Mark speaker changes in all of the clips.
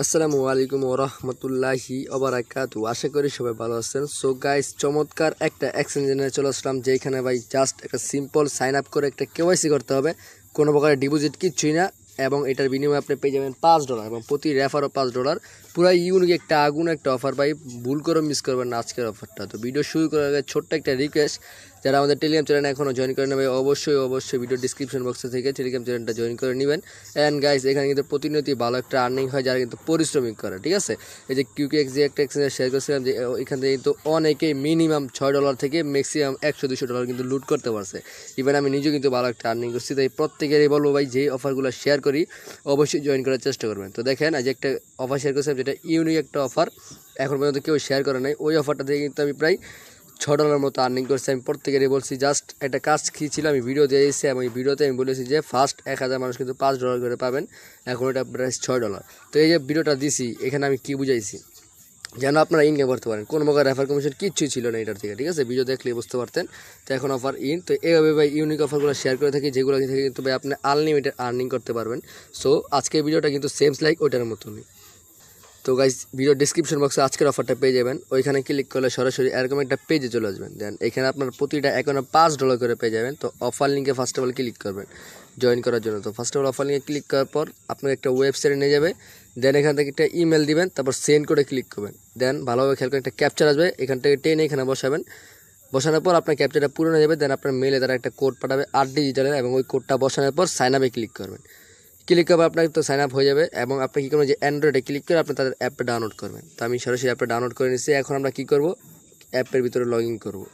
Speaker 1: আসসালামু আলাইকুম ওরহমতুল্লাহি ওবরাকাতু আশা করি সবাই ভালো আছেন সো গাইস চমৎকার একটা এক্সচেঞ্জে নিয়ে চলে আসলাম যেখানে ভাই জাস্ট একটা সিম্পল সাইন আপ করে একটা কেওয়াইসি করতে হবে কোনো প্রকারের ডিপোজিট কিচ্ছুই না এবং এটার বিনিময়ে আপনি পেয়ে যাবেন পাঁচ ডলার এবং প্রতি রেফারও পাঁচ ডলার পুরো ইউনিক একটা আগুন একটা অফার ভাই ভুল করে মিস করবেন না আজকের অফারটা তো ভিডিও শুরু করার আগে ছোট্ট একটা রিকোয়েস্ট যারা আমাদের টেলিগ্রাম চ্যানেল এখনও জয়েন করে নেবে অবশ্যই অবশ্যই ভিডিও ডিসক্রিপশন বক্সে থেকে টেলিগ্রাম চ্যানেলটা জয়েন করে নেবেন অ্যান্ড গাইস এখানে কিন্তু প্রতিনিয়তি ভালো একটা আর্নিং হয় যারা কিন্তু পরিশ্রমিক করে ঠিক আছে এই যে কিউকে এক্স যে একটা এক্সচেঞ্জ শেয়ার করেছিলাম যে এখান থেকে কিন্তু অনেকেই মিনিমাম ছয় ডলার থেকে ম্যাক্সিমাম একশো দুশো ডলার কিন্তু লুট করতে পারছে ইভেন আমি নিজেও কিন্তু ভালো একটা আর্নিং করছি তাই প্রত্যেকেরই বলবো ভাই যে অফারগুলো শেয়ার করি অবশ্যই জয়েন করার চেষ্টা করবেন তো দেখেন আজ একটা অফার শেয়ার করছিলাম যেটা ইউনিক একটা অফার এখন পর্যন্ত কেউ শেয়ার করে নাই ওই অফারটা থেকে কিন্তু আমি প্রায় ছ ডলার মতো আর্নিং করছে আমি প্রত্যেকেরই বলছি জাস্ট একটা কাজ কী ছিল আমি ভিডিও দিয়ে এসেছি এবং এই ভিডিওতে আমি বলেছি যে ফার্স্ট এক হাজার মানুষ কিন্তু পাঁচ ডলার করে পাবেন এখন এটা প্রায় ছয় ডলার তো এই যে ভিডিওটা দিছি এখানে আমি কী বুঝাইছি যেন আপনারা ইনকাম করতে পারেন কোনো প্রকার রেফার কমিশন কিচ্ছুই ছিল না এটার থেকে ঠিক আছে ভিডিও দেখলে বুঝতে পারতেন তো এখন অফার ইন তো এইভাবে ভাই ইউনিক অফারগুলো শেয়ার করে থাকি যেগুলো থেকে কিন্তু ভাই আপনি আনলিমিটেড আর্নিং করতে পারবেন সো আজকে ভিডিওটা কিন্তু সেমস লাইক ওইটার মতনই তো গাইজ ভিডিও ডিসক্রিপশন বক্সে আজকের অফারটা পেয়ে যাবেন ওইখানে ক্লিক করলে সরাসরি এরকম একটা পেজে চলে আসবেন দেন এখানে আপনার প্রতিটা এখনও পাঁচ ডলার করে পেয়ে যাবেন তো অফার লিঙ্কে ফার্স্ট অফ অল ক্লিক করবেন জয়েন করার জন্য তো ফার্স্ট অফ অল অফার লিঙ্কে ক্লিক করার পর আপনার একটা ওয়েবসাইটে নিয়ে যাবে দেন এখান থেকে একটা ইমেল দিবেন তারপর সেন্ড করে ক্লিক করবেন দেন ভালোভাবে খেয়াল করে একটা ক্যাপচার আসবে এখান থেকে টেন এখানে বসাবেন বসানোর পর আপনার ক্যাপচারটা পুরনো যাবে দেন আপনার মেলে তারা একটা কোড পাঠাবে আট ডিজিটালের এবং ওই কোডটা বসানোর পর সাইন আপে ক্লিক করবেন ক্লিক করবে আপনার তো সাইন আপ হয়ে যাবে এবং আপনি কী করবেন যে অ্যান্ড্রয়েডে ক্লিক করে আপনি তাদের অ্যাপটা ডাউনলোড করবেন তো আমি সরাসরি অ্যাপটা ডাউনলোড করে নিচ্ছি এখন আমরা কী করবো অ্যাপের ভিতরে লগ ইন করবো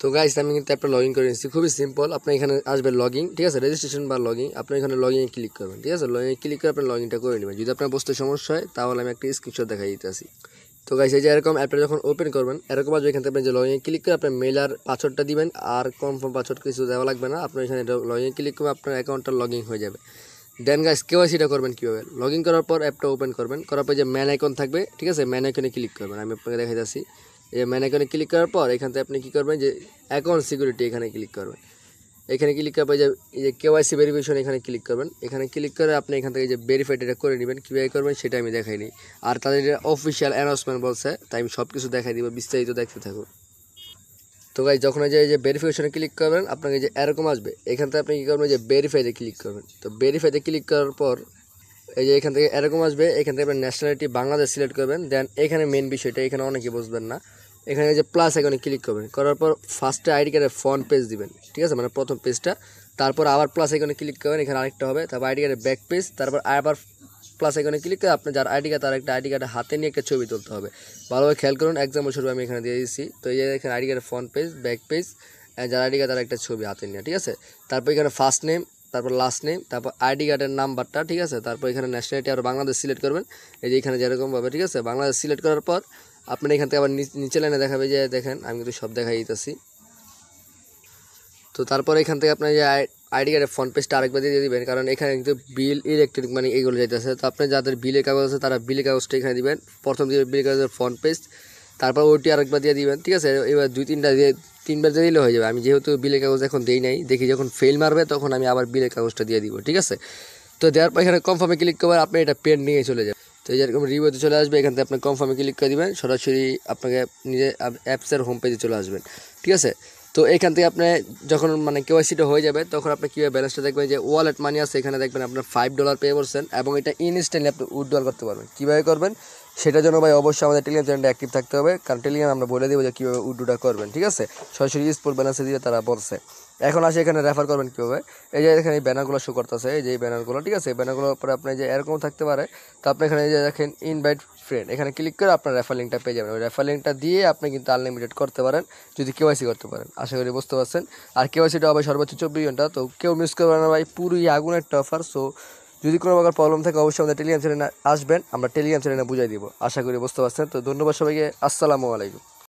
Speaker 1: তো গাইস আমি কিন্তু অ্যাপটা লগ ইন করে নিচ্ছি খুবই সিম্পল আপনি এখানে আসবে ইন ঠিক আছে রেজিস্ট্রেশন বা ইন আপনি এখানে ইন ক্লিক করবেন ঠিক আছে লগিংয়ে ক্লিক করে আপনি ইনটা করে নেবেন যদি আপনার বসতে সমস্যা হয় তাহলে আমি একটা স্ক্রিনশট দেখাই দিতেছি তো গাইস এই যে এরকম অ্যাপটা যখন ওপেন করবেন এরকম আসবে এখান থেকে আপনি যে লগিংয়ে ক্লিক করে আপনার মেল আর পাসওয়ার্ডটা দিবেন আর কনফার্ম পাসওয়ার্ড কিছু দেওয়া লাগবে না আপনি এখানে ইন ক্লিক করে আপনার অ্যাকাউন্টটা লগিং হয়ে যাবে দেন গাইস কেওয়াইসিটা করবেন কীভাবে লগ ইন করার পর অ্যাপটা ওপেন করবেন করার পর যে ম্যান আইকন থাকবে ঠিক আছে ম্যান আইকনে ক্লিক করবেন আমি আপনাকে দেখাই যাচ্ছি এই ম্যান আইকনে ক্লিক করার পর এখান থেকে আপনি কী করবেন যে অ্যাকাউন্ট সিকিউরিটি এখানে ক্লিক করবেন এখানে ক্লিক করার পর যে এই যে কেওয়াইসি ভেরিফিকেশন এখানে ক্লিক করবেন এখানে ক্লিক করে আপনি এখান থেকে যে ভেরিফাইড এটা করে নেবেন কীভাবে করবেন সেটা আমি দেখাইনি আর তাদের অফিসিয়াল অ্যানাউন্সমেন্ট বলছে তাই আমি সব কিছু দেখাই দিব বিস্তারিত দেখতে থাকুন তো গাই যখন যে এই যে ভেরিফিকেশনে ক্লিক করবেন আপনাকে যে এরকম আসবে এখান থেকে আপনি কী করবেন যে ভেরিফাইতে ক্লিক করবেন তো ভেরিফাইতে ক্লিক করার পর এই যে এখান থেকে এরকম আসবে এখান থেকে আপনি ন্যাশনালিটি বাংলাদেশ সিলেক্ট করবেন দেন এখানে মেন বিষয়টা এখানে অনেকে বুঝবেন না এখানে যে প্লাস এখানে ক্লিক করবেন করার পর ফার্স্টে আইডি কার্ডের ফ্রন্ট পেজ দিবেন ঠিক আছে মানে প্রথম পেজটা তারপর আবার প্লাস এখানে ক্লিক করবেন এখানে আরেকটা হবে তারপর আইডি কার্ডের ব্যাক পেজ তারপর আবার প্লাস এখানে ক্লিক করে আপনার যার আইডি কার্ড তার একটা আইডি কার্ডে হাতে নিয়ে একটা ছবি তুলতে হবে ভালোভাবে খেয়াল করুন এক্সাম্পল স্বরূপ আমি এখানে দিয়ে দিচ্ছি তো এই এখানে আইডি কার্ডের ফ্রন্ট পেজ ব্যাক পেজ যার আইডি কার্ড তার একটা ছবি হাতে নিয়ে ঠিক আছে তারপর এখানে ফার্স্ট নেম তারপর লাস্ট নেম তারপর আইডি কার্ডের নাম্বারটা ঠিক আছে তারপর এখানে ন্যাশনালিটি আর বাংলাদেশ সিলেক্ট করবেন এই যে এখানে যেরকমভাবে ঠিক আছে বাংলাদেশ সিলেক্ট করার পর আপনার এখান থেকে আবার নিচে লাইনে দেখাবে যে দেখেন আমি কিন্তু সব দেখাই দিতেছি তো তারপর এখান থেকে আপনার যে আইডি কার্ডের ফোন পেজটা আরেকবার দিয়ে দিবেন কারণ এখানে কিন্তু বিল ইলেকট্রিক মানে এগুলো যাইতেছে তো আপনি যাদের বিলের কাগজ আছে তারা বিলের কাগজটা এখানে দিবেন প্রথম দিয়ে বিলের কাগজের ফোন পেজ তারপর ওইটি আরেকবার দিয়ে দিবেন ঠিক আছে এবার দুই তিনটা দিয়ে তিনবার দিয়ে দিলে হয়ে যাবে আমি যেহেতু বিলের কাগজ এখন দিই নাই দেখি যখন ফেল মারবে তখন আমি আবার বিলের কাগজটা দিয়ে দিব ঠিক আছে তো দেওয়ার পর এখানে কনফার্মে ক্লিক করবেন আপনি এটা পেন নিয়ে চলে যাবেন তো যেরকম রিভিউতে চলে আসবে এখান থেকে আপনি কনফার্মে ক্লিক করে দেবেন সরাসরি আপনাকে নিজে অ্যাপসের হোম পেজে চলে আসবেন ঠিক আছে তো এখান থেকে আপনি যখন মানে কেওয়াইসিটা হয়ে যাবে তখন আপনি কীভাবে ব্যালেন্সটা দেখবেন যে ওয়ালেট মানি আছে এখানে দেখবেন আপনার ফাইভ ডলার পে করছেন এবং এটা ইনস্ট্যান্টলি আপনি উইথড্রল করতে পারবেন কীভাবে করবেন সেটার জন্য ভাই অবশ্যই আমাদের টেলিগ্রাম চ্যানেলটা অ্যাক্টিভ থাকতে হবে কারণ টেলিগ্রাম আমরা বলে দেবো যে কীভাবে উডুটা করবেন ঠিক আছে সরাসরি স্পোর্ট ব্যালেন্সে দিয়ে তারা বলছে এখন আসে এখানে রেফার করবেন কীভাবে এই যে এখানে এই ব্যানারগুলো শো করতেছে এই যে এই ব্যানারগুলো ঠিক আছে এই ব্যানারগুলোর উপরে আপনি যে এরকম থাকতে পারে তো আপনি এখানে যে দেখেন ইনভাইট ফ্রেন্ড এখানে ক্লিক করে আপনার রেফার লিঙ্কটা পেয়ে যাবেন ওই রেফার লিঙ্কটা দিয়ে আপনি কিন্তু আনলিমিটেড করতে পারেন যদি কেওয়াইসি করতে পারেন আশা করি বুঝতে পারছেন আর কেওয়াইসিটা হবে সর্বোচ্চ চব্বিশ ঘন্টা তো কেউ মিস করবে না ভাই পুরোই আগুনের টফার সো যদি কোনো প্রকার প্রবলেম থাকে অবশ্যই আমাদের টেলিগ্রাম চ্যানেলে আসবেন আমরা টেলিগ্রাম চ্যানেলে বুঝিয়ে দিব আশা করি বুঝতে পারছেন তো ধন্যবাদ সবাইকে আসসালামু আলাইকুম